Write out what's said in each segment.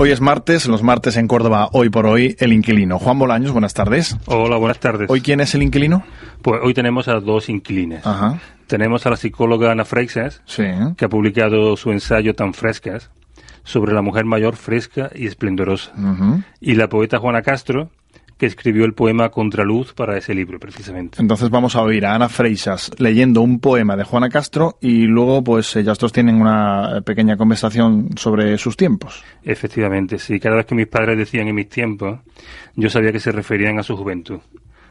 Hoy es martes, los martes en Córdoba, hoy por hoy, el inquilino. Juan Bolaños, buenas tardes. Hola, buenas tardes. ¿Hoy quién es el inquilino? Pues hoy tenemos a dos inquilines. Tenemos a la psicóloga Ana Freixas, que ha publicado su ensayo Tan Frescas sobre la mujer mayor fresca y esplendorosa. Y la poeta Juana Castro, que escribió el poema Contraluz para ese libro, precisamente. Entonces vamos a oír a Ana Freisas leyendo un poema de Juana Castro y luego pues ellas dos tienen una pequeña conversación sobre sus tiempos. Efectivamente, sí. Cada vez que mis padres decían en mis tiempos, yo sabía que se referían a su juventud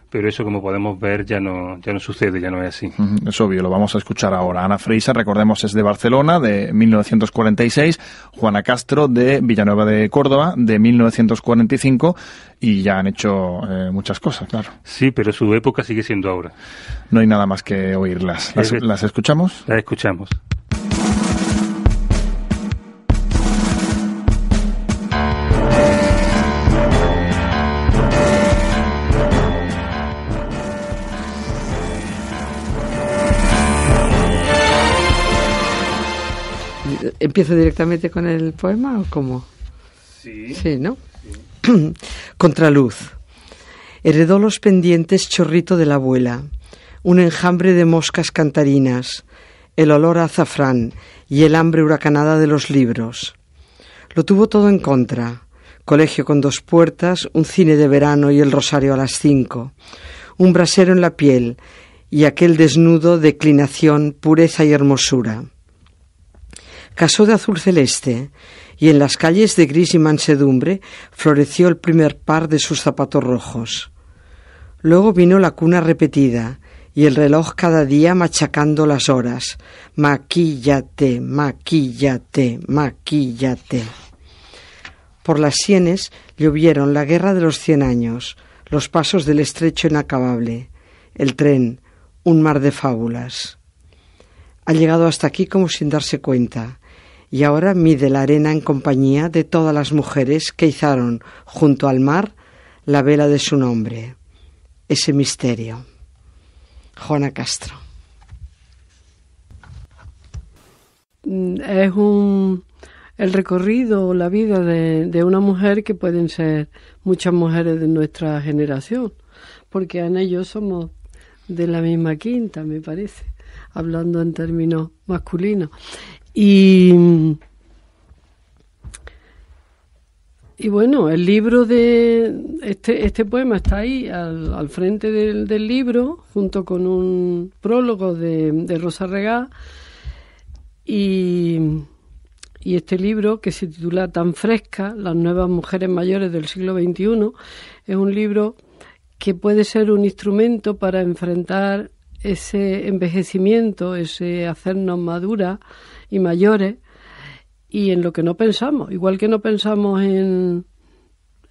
pero eso como podemos ver ya no, ya no sucede, ya no es así. Es obvio, lo vamos a escuchar ahora. Ana Freisa, recordemos, es de Barcelona, de 1946, Juana Castro de Villanueva de Córdoba, de 1945, y ya han hecho eh, muchas cosas, claro. Sí, pero su época sigue siendo ahora. No hay nada más que oírlas. ¿Las, ¿las escuchamos? Las escuchamos. ¿Empiezo directamente con el poema o cómo? Sí. Sí, ¿no? Contraluz. Heredó los pendientes chorrito de la abuela, un enjambre de moscas cantarinas, el olor a azafrán y el hambre huracanada de los libros. Lo tuvo todo en contra. Colegio con dos puertas, un cine de verano y el rosario a las cinco, un brasero en la piel y aquel desnudo declinación, pureza y hermosura casó de azul celeste, y en las calles de gris y mansedumbre floreció el primer par de sus zapatos rojos. Luego vino la cuna repetida, y el reloj cada día machacando las horas. maquillate, maquillate, maquillate Por las sienes llovieron la guerra de los cien años, los pasos del estrecho inacabable, el tren, un mar de fábulas. Ha llegado hasta aquí como sin darse cuenta y ahora mide la arena en compañía de todas las mujeres que izaron junto al mar la vela de su nombre. Ese misterio. Juana Castro. Es un, el recorrido o la vida de, de una mujer que pueden ser muchas mujeres de nuestra generación, porque Ana y yo somos de la misma quinta, me parece, hablando en términos masculinos. Y, bueno, el libro de este, este poema está ahí al, frente del, libro, junto con un prólogo de, Rosa Regá. Y, y este libro, que se titula Tan fresca, las nuevas mujeres mayores del siglo XXI, es un libro que puede ser un instrumento para enfrentar ese envejecimiento, ese hacernos maduras y mayores y en lo que no pensamos, igual que no pensamos en,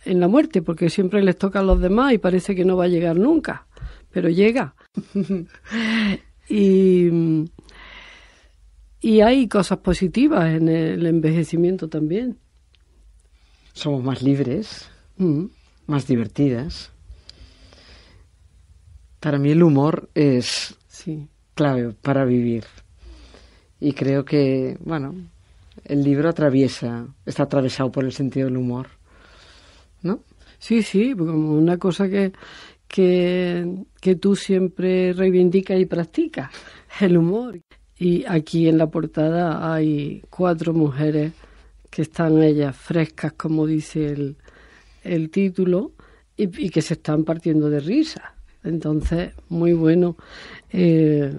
la muerte, porque siempre les toca a los demás y parece que no va a llegar nunca, pero llega. y, hay cosas positivas en el envejecimiento también. Somos más libres, mm. más divertidas. Para mí el humor es sí. clave para vivir. Y creo que, bueno, el libro atraviesa, está atravesado por el sentido del humor. ¿No? Sí, sí, como una cosa que, que, que tú siempre reivindicas y practicas, el humor. Y aquí en la portada hay cuatro mujeres que están ellas frescas, como dice el, título, y que se están partiendo de risa. Entonces, muy bueno eh,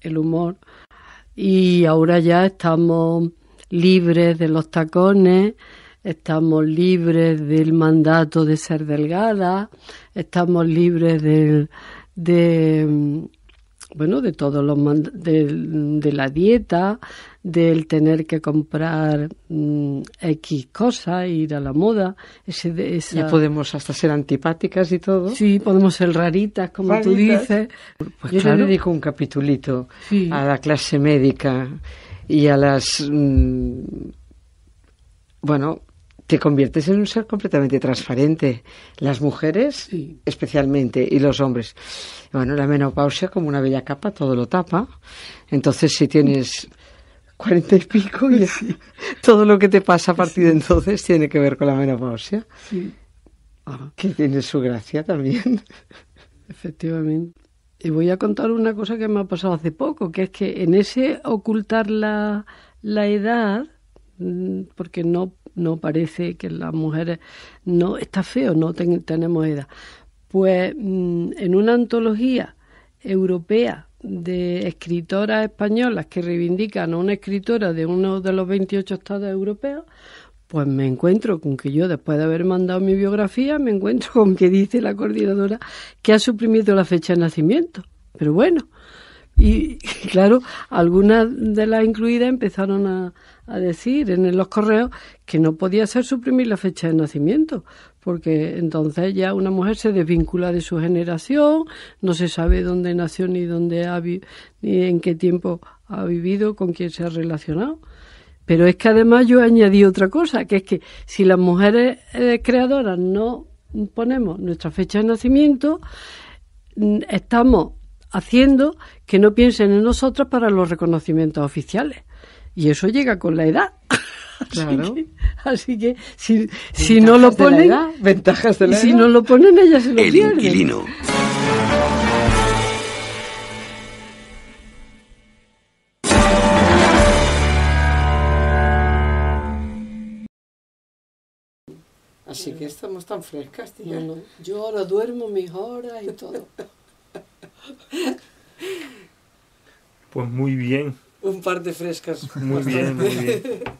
el humor. Y ahora ya estamos libres de los tacones, estamos libres del mandato de ser delgada, estamos libres del, de bueno, de todos los de, la dieta, del tener que comprar mm, X cosa, ir a la moda. Ese Ya podemos hasta ser antipáticas y todo. Sí, podemos ser raritas, como tú dices. Pues Yo claro. le dedico un capitulito a la clase médica y a las... Mm, bueno, te conviertes en un ser completamente transparente. Las mujeres, especialmente, y los hombres. Bueno, la menopausia, como una bella capa, todo lo tapa. Entonces, si tienes cuarenta y pico, y todo lo que te pasa a partir de entonces tiene que ver con la menopausia. Ah, que tiene su gracia también. Efectivamente. Y voy a contar una cosa que me ha pasado hace poco, que es que en ese ocultar la, la edad, mm, porque no no parece que las mujeres no está feo, no tenemos edad. Pues mm, en una antología europea de escritoras españolas que reivindican a una escritora de uno de los 28 estados europeos, pues me encuentro con que yo, después de haber mandado mi biografía, me encuentro con que dice la coordinadora que ha suprimido la fecha de nacimiento. Pero bueno, y, claro, algunas de las incluidas empezaron a, decir en los correos que no podía ser suprimir la fecha de nacimiento, porque entonces ya una mujer se desvincula de su generación, no se sabe dónde nació ni dónde ha ni en qué tiempo ha vivido, con quién se ha relacionado. Pero es que además yo añadí otra cosa, que es que si las mujeres eh, creadoras no ponemos nuestra fecha de nacimiento, mm, estamos haciendo que no piensen en nosotros para los reconocimientos oficiales. Y eso llega con la edad. Claro. Así que, si, no lo ponen. ventajas de la Si no lo ponen, ellas se lo El inquilino. Así que estamos tan frescas, tía. yo ahora duermo mis horas y todo. Pues muy bien. Un par de frescas. Muy bien.